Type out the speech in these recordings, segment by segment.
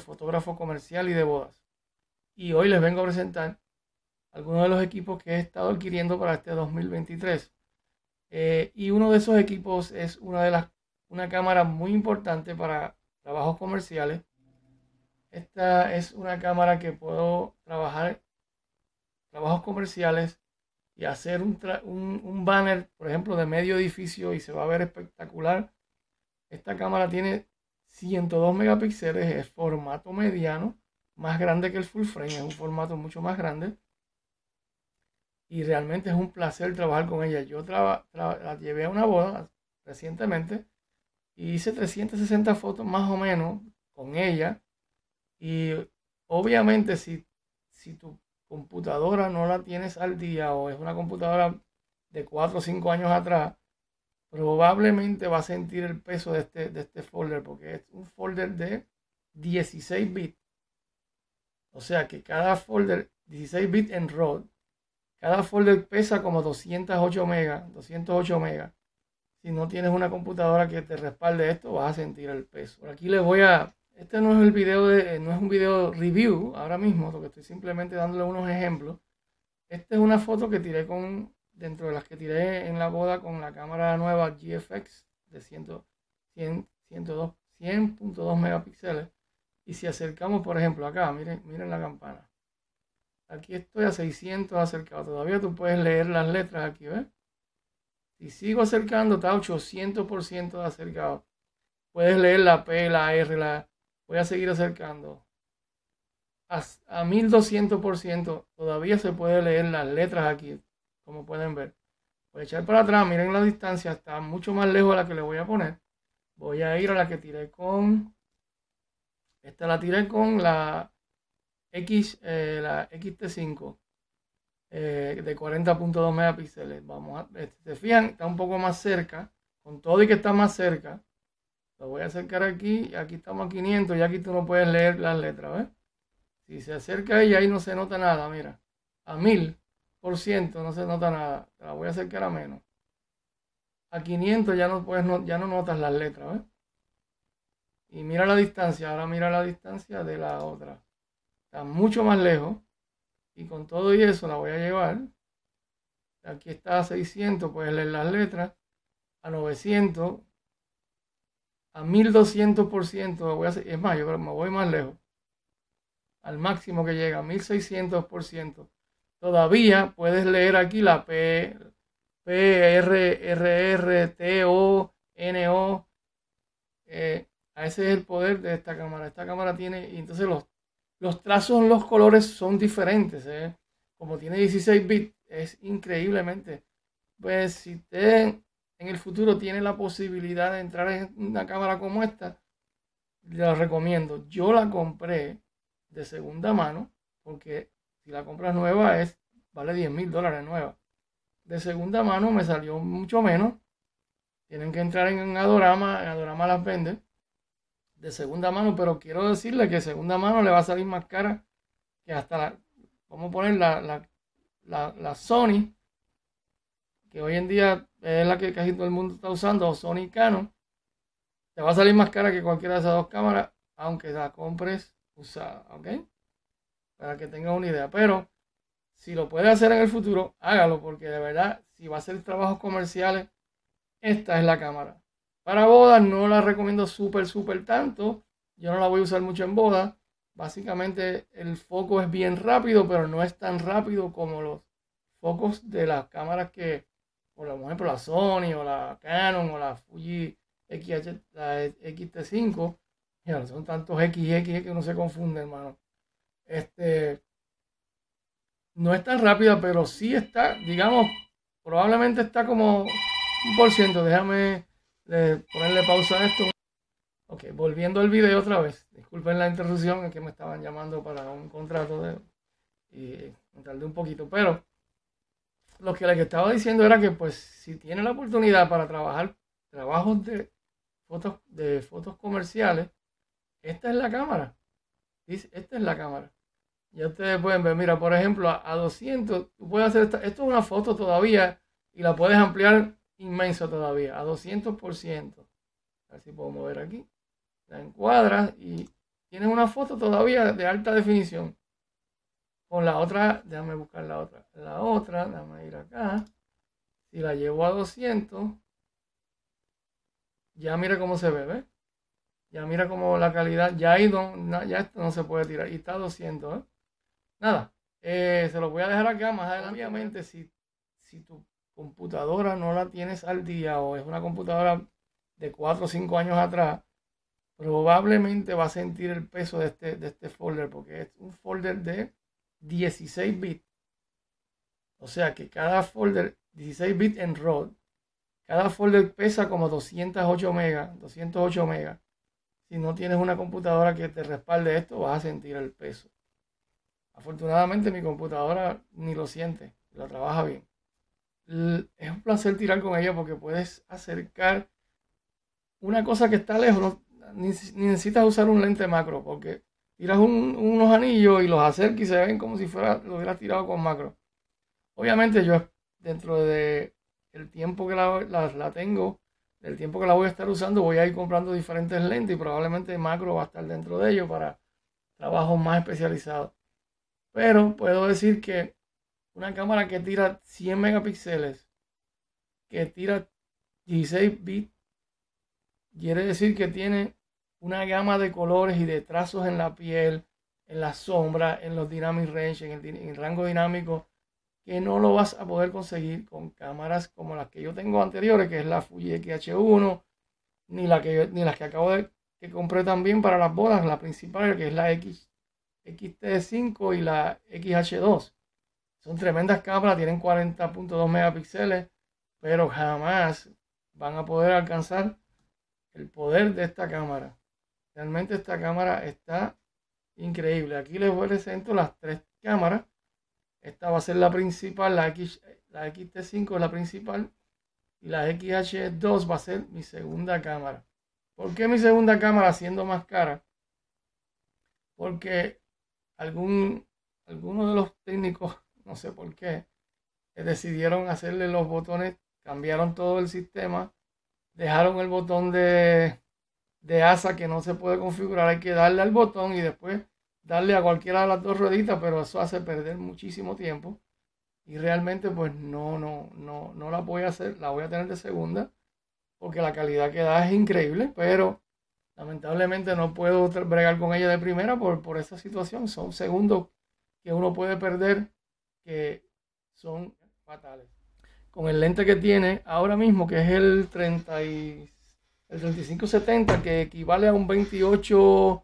fotógrafo comercial y de bodas. Y hoy les vengo a presentar algunos de los equipos que he estado adquiriendo para este 2023. Eh, y uno de esos equipos es una, de las, una cámara muy importante para trabajos comerciales. Esta es una cámara que puedo trabajar trabajos comerciales y hacer un, un, un, banner, por ejemplo, de medio edificio y se va a ver espectacular. Esta cámara tiene 102 megapíxeles es formato mediano, más grande que el full frame, es un formato mucho más grande. Y realmente es un placer trabajar con ella. Yo la llevé a una boda recientemente y hice 360 fotos más o menos con ella. Y obviamente si, si tu computadora no la tienes al día o es una computadora de 4 o 5 años atrás, probablemente va a sentir el peso de este, este folder porque es un folder de 16 bits. O sea que cada folder, 16 bits en RAW, cada folder pesa como 208 megas, 208 megas. Si no tienes una computadora que te respalde esto, vas a sentir el peso. Por aquí les voy a... Este no es el video de, eh, no es un video review ahora mismo, lo que estoy simplemente dándole unos ejemplos. Esta es una foto que tiré con dentro de las que tiré en la boda con la cámara nueva GFX de 100.2 megapíxeles. Y si acercamos, por ejemplo, acá, miren, miren la campana. Aquí estoy a 600 acercado. Todavía tú puedes leer las letras aquí, ¿ves? Si sigo acercando, está 800% de acercado. Puedes leer la P, la R, la... Voy a seguir acercando. A, a 1200% todavía se puede leer las letras aquí como pueden ver. Voy a echar para atrás, miren la distancia, está mucho más lejos de la que le voy a poner. Voy a ir a la que tiré con... Esta la tiré con la X, eh, la XT5 eh, de 40.2 megapíxeles. Vamos a, este, se fijan, está un poco más cerca, con todo y que está más cerca. Lo voy a acercar aquí, aquí estamos a 500 y aquí tú no puedes leer las letras, Si se acerca ella ahí no se nota nada, mira. A 1000 no se nota nada. Te la voy a acercar a menos. A 500 ya no, puedes, ya no notas las letras, Y mira la distancia, ahora mira la distancia de la otra. Está mucho más lejos. Y con todo y eso la voy a llevar. Aquí está a 600, puedes leer las letras. A 900. A 1200%. Voy a es más, yo me voy más lejos. Al máximo que llega, a 1600%. Todavía puedes leer aquí la P, P R, T, O, N, O. Eh, ese es el poder de esta cámara. Esta cámara tiene, y entonces los, los trazos, los colores son diferentes. ¿eh? Como tiene 16 bits, es increíblemente. Pues si usted en el futuro tiene la posibilidad de entrar en una cámara como esta, la recomiendo. Yo la compré de segunda mano porque si la compras nueva es, vale 10 mil dólares nueva. De segunda mano me salió mucho menos. Tienen que entrar en Adorama, en Adorama las vende. De segunda mano, pero quiero decirle que segunda mano le va a salir más cara que hasta la, vamos a poner la, Sony, que hoy en día es la que casi todo el mundo está usando, o Sony Canon, te va a salir más cara que cualquiera de esas dos cámaras, aunque la compres usada, ¿ok? para que tenga una idea. Pero si lo puede hacer en el futuro, hágalo, porque de verdad, si va a hacer trabajos comerciales, esta es la cámara. Para bodas no la recomiendo súper, súper tanto. Yo no la voy a usar mucho en bodas. Básicamente el foco es bien rápido, pero no es tan rápido como los focos de las cámaras que, por ejemplo, la Sony o la Canon o la Fuji XH, XT5. son tantos XX que uno se confunde, hermano. Este, no es tan rápida, pero sí está, digamos, probablemente está como un por ciento. Déjame ponerle pausa a esto. Ok, volviendo al video otra vez. Disculpen la interrupción, es que me estaban llamando para un contrato de, y tardé un poquito, pero lo que les estaba diciendo era que pues si tienen la oportunidad para trabajar trabajos de fotos, de fotos comerciales, esta es la cámara esta es la cámara. Ya ustedes pueden ver, mira, por ejemplo, a, 200, puedes hacer esta, esto es una foto todavía y la puedes ampliar inmenso todavía, a 200%. A ver si puedo mover aquí. La encuadras y tienes una foto todavía de alta definición. Con la otra, déjame buscar la otra. La otra, déjame ir acá. Si la llevo a 200, ya mira cómo se ve, ¿ves? Ya mira como la calidad, ya ahí no, ya esto no se puede tirar. Y está 200, ¿eh? Nada, eh, se lo voy a dejar acá más adelante. Obviamente, si, si tu computadora no la tienes al día o es una computadora de 4 o 5 años atrás, probablemente va a sentir el peso de este, de este folder porque es un folder de 16 bits. O sea que cada folder, 16 bits en RAW, cada folder pesa como 208 megas, 208 megas si no tienes una computadora que te respalde esto, vas a sentir el peso. Afortunadamente mi computadora ni lo siente, la trabaja bien. Es un placer tirar con ella porque puedes acercar una cosa que está lejos, ni, necesitas usar un lente macro porque tiras unos anillos y los acercas y se ven como si fuera lo hubieras tirado con macro. Obviamente yo dentro de el tiempo que la tengo, el tiempo que la voy a estar usando voy a ir comprando diferentes lentes y probablemente macro va a estar dentro de ello para trabajos más especializados. Pero puedo decir que una cámara que tira 100 megapíxeles, que tira 16 bits, quiere decir que tiene una gama de colores y de trazos en la piel, en la sombra, en los dynamic range, en el, en el rango dinámico que no lo vas a poder conseguir con cámaras como las que yo tengo anteriores, que es la Fuji X-H1, ni, la que ni las que acabo de que compré también para las bodas, la principal, que es la X, XT5 y la XH2. Son tremendas cámaras, tienen 40.2 megapíxeles, pero jamás van a poder alcanzar el poder de esta cámara. Realmente esta cámara está increíble. Aquí les voy a presentar las tres cámaras esta va a ser la principal, la, X, la XT5 es la principal y la XH2 va a ser mi segunda cámara. ¿Por qué mi segunda cámara siendo más cara? Porque algún, algunos de los técnicos, no sé por qué, eh, decidieron hacerle los botones, cambiaron todo el sistema, dejaron el botón de, de ASA que no se puede configurar, hay que darle al botón y después darle a cualquiera de las dos rueditas, pero eso hace perder muchísimo tiempo. Y realmente, pues no, no, no, no la voy a hacer, la voy a tener de segunda, porque la calidad que da es increíble, pero lamentablemente no puedo bregar con ella de primera por, por esa situación. Son segundos que uno puede perder que son fatales. Con el lente que tiene ahora mismo, que es el 30 y, el 3570, que equivale a un 28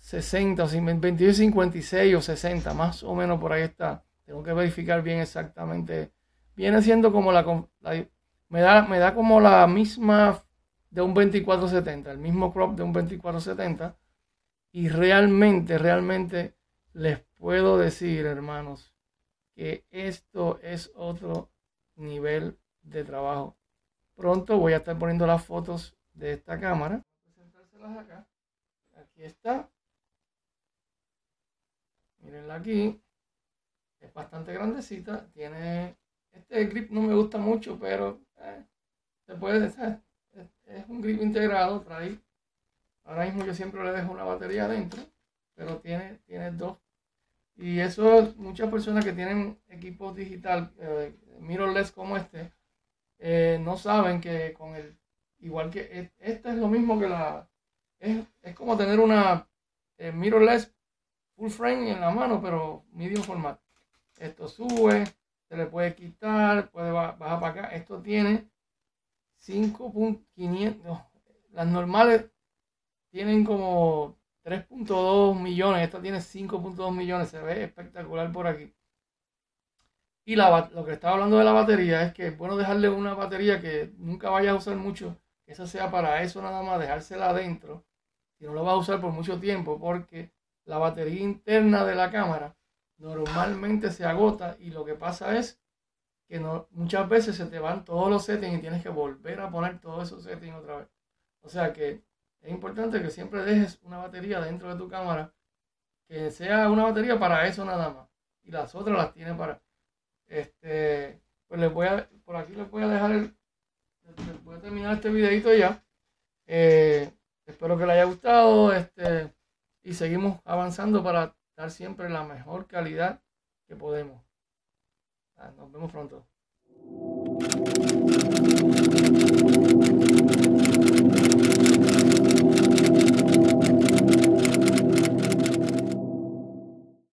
60, 22 56 o 60, más o menos por ahí está. Tengo que verificar bien exactamente. Viene siendo como la, me da, me da como la misma de un 2470, el mismo crop de un 2470. Y realmente, realmente les puedo decir, hermanos, que esto es otro nivel de trabajo. Pronto voy a estar poniendo las fotos de esta cámara. Aquí está mirenla aquí. Es bastante grandecita. Tiene. Este grip no me gusta mucho, pero eh, se puede. decir es un grip integrado. Trae. Ahora mismo yo siempre le dejo una batería adentro, pero tiene, tiene dos. Y eso, muchas personas que tienen equipos digital, eh, mirrorless como este, eh, no saben que con el. Igual que. E, este es lo mismo que la. Es, es como tener una mirrorless full frame en la mano, pero medio formato. Esto sube, se le puede quitar, puede bajar para acá. Esto tiene 5.500. Las normales tienen como 3.2 millones. Esta tiene 5.2 millones. Se ve espectacular por aquí. Y la, lo que estaba hablando de la batería es que es bueno dejarle una batería que nunca vaya a usar mucho. Esa sea para eso nada más, dejársela adentro. y no lo va a usar por mucho tiempo porque la batería interna de la cámara normalmente se agota y lo que pasa es que muchas veces se te van todos los settings y tienes que volver a poner todos esos settings otra vez. O sea que es importante que siempre dejes una batería dentro de tu cámara que sea una batería para eso nada más y las otras las tiene para este pues les voy a por aquí les voy a dejar el voy a terminar este videito ya eh, espero que les haya gustado este y seguimos avanzando para dar siempre la mejor calidad que podemos. Ah, nos vemos pronto.